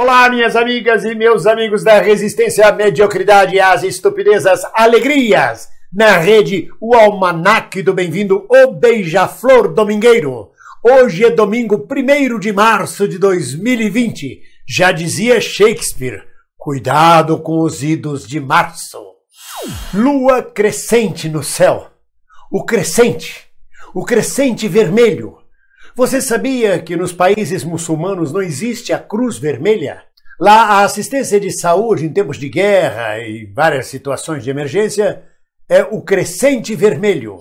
Olá, minhas amigas e meus amigos da resistência à mediocridade, às estupidezas, alegrias. Na rede, o almanaque do bem-vindo, o Beija-Flor Domingueiro. Hoje é domingo 1 de março de 2020. Já dizia Shakespeare, cuidado com os idos de março. Lua crescente no céu. O crescente. O crescente vermelho você sabia que nos países muçulmanos não existe a Cruz Vermelha? Lá, a assistência de saúde em tempos de guerra e várias situações de emergência é o crescente vermelho.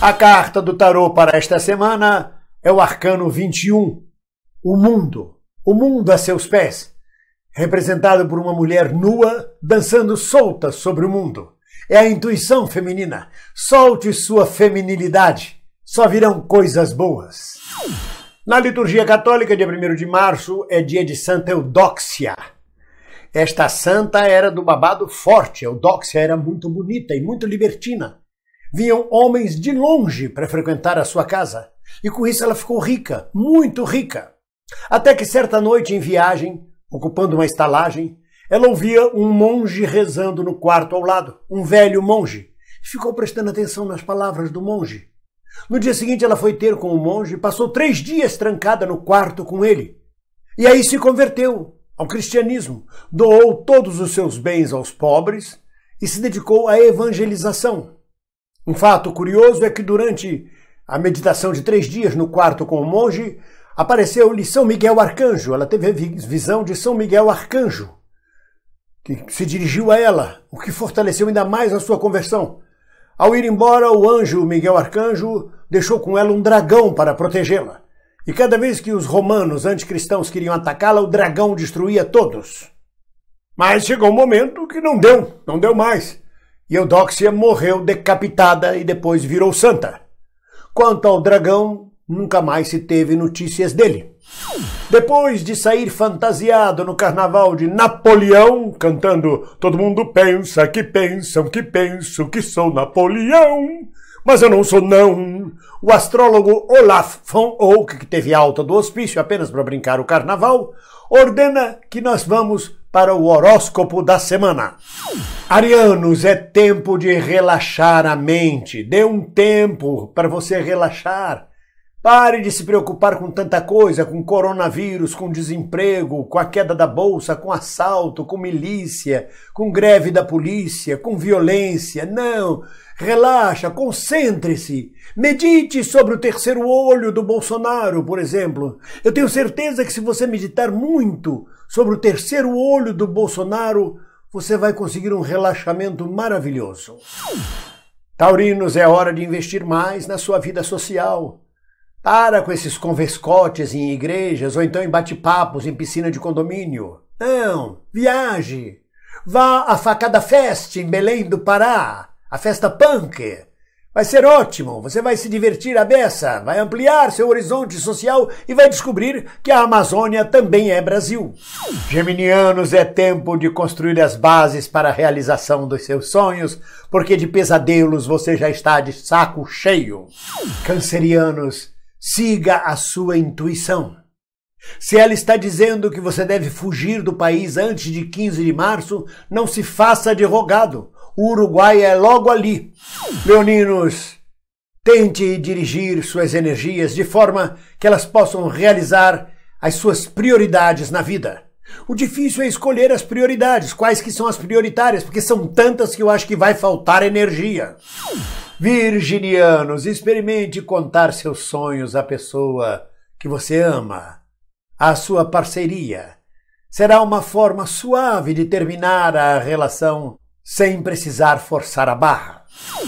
A carta do tarô para esta semana é o arcano 21, o mundo. O mundo a seus pés, representado por uma mulher nua dançando solta sobre o mundo. É a intuição feminina. Solte sua feminilidade. Só virão coisas boas. Na liturgia católica, dia 1 de março, é dia de Santa Eudóxia. Esta santa era do babado forte, Eudóxia era muito bonita e muito libertina. Vinham homens de longe para frequentar a sua casa, e com isso ela ficou rica, muito rica. Até que certa noite, em viagem, ocupando uma estalagem, ela ouvia um monge rezando no quarto ao lado, um velho monge. Ficou prestando atenção nas palavras do monge. No dia seguinte, ela foi ter com o monge, passou três dias trancada no quarto com ele. E aí se converteu ao cristianismo, doou todos os seus bens aos pobres e se dedicou à evangelização. Um fato curioso é que durante a meditação de três dias no quarto com o monge, apareceu-lhe São Miguel Arcanjo. Ela teve a visão de São Miguel Arcanjo, que se dirigiu a ela, o que fortaleceu ainda mais a sua conversão. Ao ir embora, o anjo Miguel Arcanjo deixou com ela um dragão para protegê-la. E cada vez que os romanos anticristãos queriam atacá-la, o dragão destruía todos. Mas chegou um momento que não deu, não deu mais. E Eudóxia morreu decapitada e depois virou santa. Quanto ao dragão, nunca mais se teve notícias dele. Depois de sair fantasiado no carnaval de Napoleão, cantando Todo mundo pensa que pensam que penso que sou Napoleão, mas eu não sou não. O astrólogo Olaf von Ock, que teve alta do hospício apenas para brincar o carnaval, ordena que nós vamos para o horóscopo da semana. Arianos, é tempo de relaxar a mente. Dê um tempo para você relaxar Pare de se preocupar com tanta coisa, com coronavírus, com desemprego, com a queda da bolsa, com assalto, com milícia, com greve da polícia, com violência. Não! Relaxa, concentre-se. Medite sobre o terceiro olho do Bolsonaro, por exemplo. Eu tenho certeza que se você meditar muito sobre o terceiro olho do Bolsonaro, você vai conseguir um relaxamento maravilhoso. Taurinos, é hora de investir mais na sua vida social. Para com esses convescotes em igrejas ou então em bate-papos em piscina de condomínio. Não, viaje. Vá à Facada Fest em Belém do Pará, a festa punk. Vai ser ótimo, você vai se divertir à beça, vai ampliar seu horizonte social e vai descobrir que a Amazônia também é Brasil. Geminianos, é tempo de construir as bases para a realização dos seus sonhos, porque de pesadelos você já está de saco cheio. Cancerianos, Siga a sua intuição. Se ela está dizendo que você deve fugir do país antes de 15 de março, não se faça de rogado. O Uruguai é logo ali. Leoninos, tente dirigir suas energias de forma que elas possam realizar as suas prioridades na vida. O difícil é escolher as prioridades, quais que são as prioritárias, porque são tantas que eu acho que vai faltar energia. Virginianos, experimente contar seus sonhos à pessoa que você ama, à sua parceria. Será uma forma suave de terminar a relação sem precisar forçar a barra.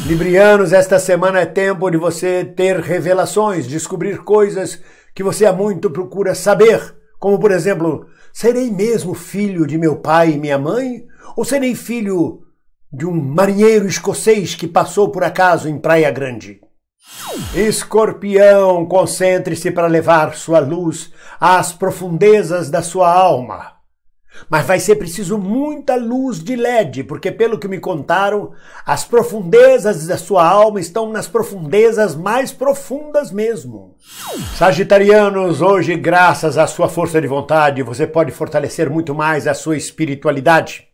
Librianos, esta semana é tempo de você ter revelações, descobrir coisas que você há muito procura saber, como por exemplo, serei mesmo filho de meu pai e minha mãe? Ou serei filho de um marinheiro escocês que passou por acaso em Praia Grande. Escorpião, concentre-se para levar sua luz às profundezas da sua alma. Mas vai ser preciso muita luz de LED, porque, pelo que me contaram, as profundezas da sua alma estão nas profundezas mais profundas mesmo. Sagitarianos, hoje, graças à sua força de vontade, você pode fortalecer muito mais a sua espiritualidade.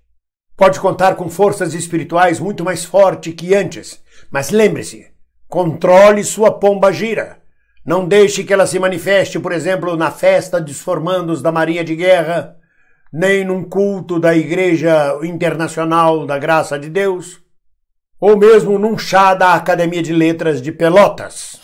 Pode contar com forças espirituais muito mais forte que antes. Mas lembre-se, controle sua pomba gira. Não deixe que ela se manifeste, por exemplo, na festa dos formandos da Marinha de Guerra, nem num culto da Igreja Internacional da Graça de Deus, ou mesmo num chá da Academia de Letras de Pelotas.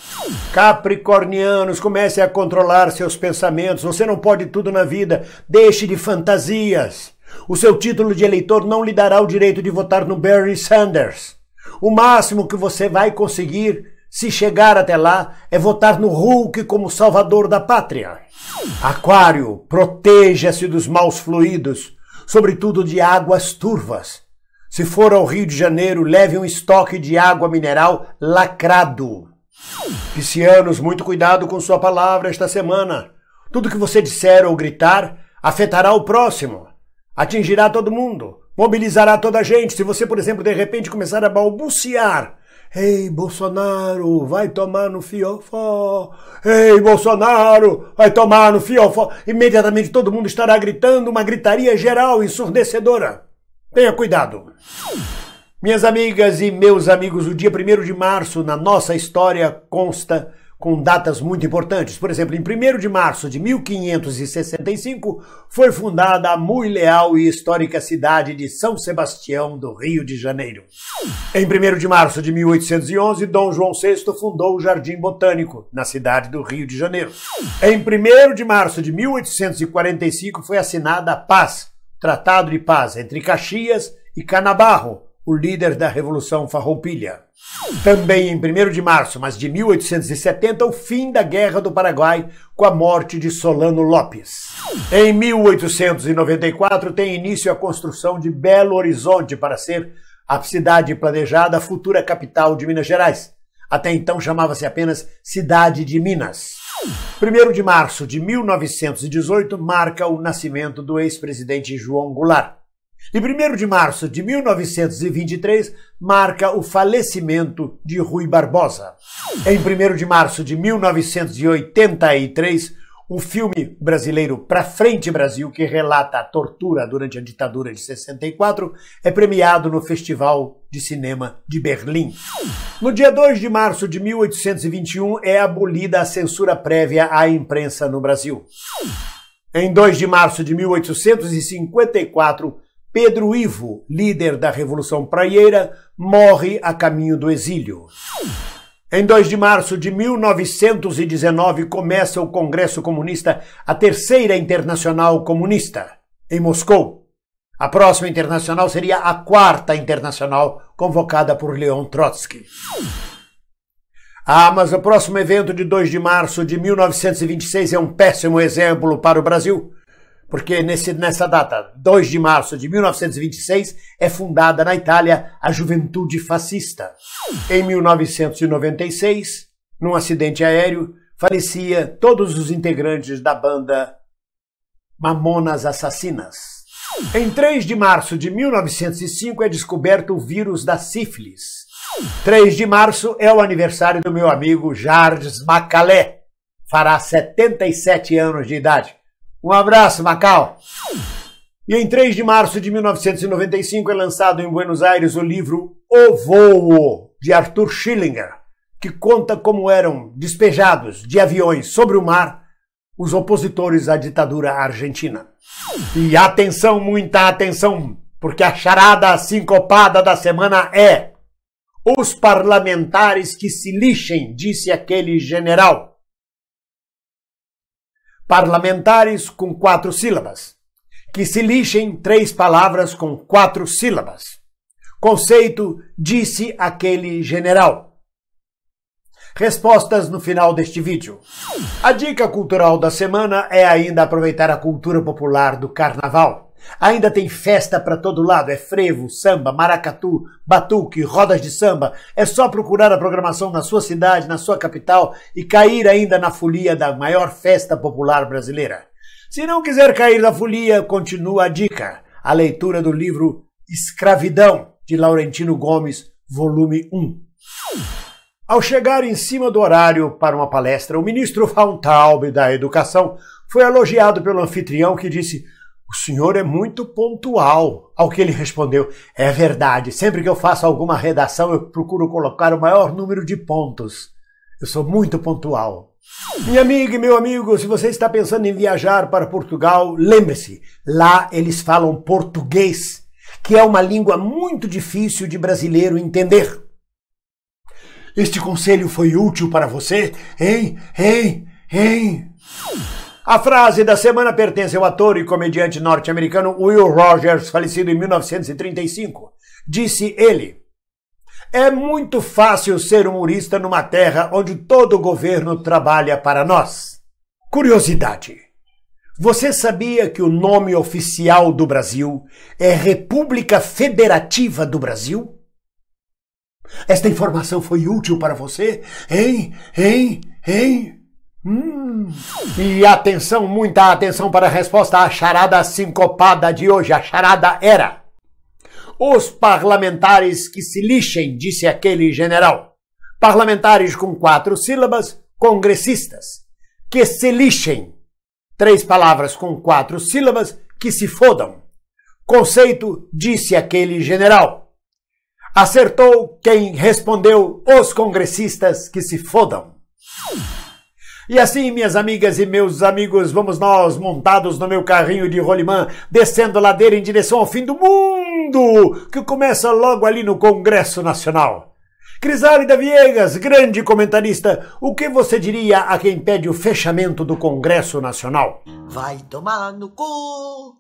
Capricornianos, comece a controlar seus pensamentos. Você não pode tudo na vida. Deixe de fantasias. O seu título de eleitor não lhe dará o direito de votar no Bernie Sanders. O máximo que você vai conseguir, se chegar até lá, é votar no Hulk como salvador da pátria. Aquário, proteja-se dos maus fluidos, sobretudo de águas turvas. Se for ao Rio de Janeiro, leve um estoque de água mineral lacrado. Piscianos, muito cuidado com sua palavra esta semana. Tudo que você disser ou gritar afetará o próximo atingirá todo mundo, mobilizará toda a gente. Se você, por exemplo, de repente começar a balbuciar Ei, Bolsonaro, vai tomar no fiofó. Ei, Bolsonaro, vai tomar no fiofó. Imediatamente todo mundo estará gritando uma gritaria geral ensurdecedora. Tenha cuidado. Minhas amigas e meus amigos, o dia 1 de março na nossa história consta com datas muito importantes. Por exemplo, em 1 de março de 1565 foi fundada a muito leal e histórica cidade de São Sebastião do Rio de Janeiro. Em 1 de março de 1811, Dom João VI fundou o Jardim Botânico, na cidade do Rio de Janeiro. Em 1 de março de 1845 foi assinada a paz, Tratado de Paz entre Caxias e Canabarro, o líder da Revolução Farroupilha. Também em 1 de março, mas de 1870, o fim da Guerra do Paraguai com a morte de Solano Lopes. Em 1894 tem início a construção de Belo Horizonte para ser a cidade planejada futura capital de Minas Gerais. Até então chamava-se apenas Cidade de Minas. 1 de março de 1918 marca o nascimento do ex-presidente João Goulart. E 1 de março de 1923 marca o falecimento de Rui Barbosa. Em 1 de março de 1983, o filme brasileiro Pra Frente Brasil, que relata a tortura durante a ditadura de 64, é premiado no Festival de Cinema de Berlim. No dia 2 de março de 1821 é abolida a censura prévia à imprensa no Brasil. Em 2 de março de 1854, Pedro Ivo, líder da Revolução Praieira, morre a caminho do exílio. Em 2 de março de 1919 começa o Congresso Comunista, a terceira internacional comunista, em Moscou. A próxima internacional seria a quarta internacional convocada por Leon Trotsky. Ah, mas o próximo evento de 2 de março de 1926 é um péssimo exemplo para o Brasil porque nesse, nessa data, 2 de março de 1926, é fundada na Itália a Juventude Fascista. Em 1996, num acidente aéreo, falecia todos os integrantes da banda Mamonas Assassinas. Em 3 de março de 1905 é descoberto o vírus da sífilis. 3 de março é o aniversário do meu amigo Jardes Macalé. Fará 77 anos de idade. Um abraço, Macau! E em 3 de março de 1995 é lançado em Buenos Aires o livro O Voo, de Arthur Schillinger, que conta como eram despejados de aviões sobre o mar os opositores à ditadura argentina. E atenção, muita atenção, porque a charada sincopada da semana é: os parlamentares que se lixem, disse aquele general parlamentares com quatro sílabas, que se lixem três palavras com quatro sílabas. Conceito: disse aquele general. Respostas no final deste vídeo. A dica cultural da semana é ainda aproveitar a cultura popular do carnaval. Ainda tem festa para todo lado, é frevo, samba, maracatu, batuque, rodas de samba. É só procurar a programação na sua cidade, na sua capital e cair ainda na folia da maior festa popular brasileira. Se não quiser cair na folia, continua a dica: a leitura do livro Escravidão de Laurentino Gomes, volume 1. Ao chegar em cima do horário para uma palestra, o ministro Fontalbe da Educação foi elogiado pelo anfitrião que disse: o senhor é muito pontual. Ao que ele respondeu: É verdade, sempre que eu faço alguma redação eu procuro colocar o maior número de pontos. Eu sou muito pontual. Minha amiga e meu amigo, se você está pensando em viajar para Portugal, lembre-se: lá eles falam português, que é uma língua muito difícil de brasileiro entender. Este conselho foi útil para você, hein? Hein? Hein? A frase da semana pertence ao ator e comediante norte-americano Will Rogers, falecido em 1935. Disse ele: É muito fácil ser humorista numa terra onde todo o governo trabalha para nós. Curiosidade. Você sabia que o nome oficial do Brasil é República Federativa do Brasil? Esta informação foi útil para você? Hein? Hein? Hein? Hum. E atenção, muita atenção para a resposta à charada sincopada de hoje. A charada era: Os parlamentares que se lixem, disse aquele general. Parlamentares com quatro sílabas, congressistas. Que se lixem. Três palavras com quatro sílabas, que se fodam. Conceito, disse aquele general. Acertou quem respondeu: Os congressistas que se fodam. E assim, minhas amigas e meus amigos, vamos nós montados no meu carrinho de rolimã, descendo a ladeira em direção ao fim do mundo, que começa logo ali no Congresso Nacional. Crisálida Viegas, grande comentarista, o que você diria a quem pede o fechamento do Congresso Nacional? Vai tomar no cu!